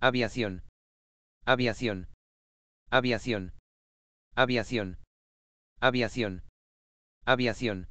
Aviación. Aviación. Aviación. Aviación. Aviación. Aviación.